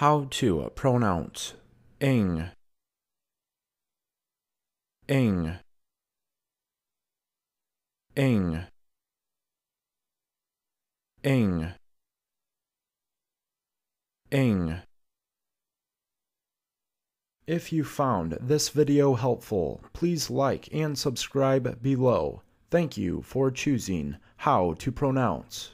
how to pronounce ing ing ing ing ing If you found this video helpful, please like and subscribe below. Thank you for choosing how to pronounce.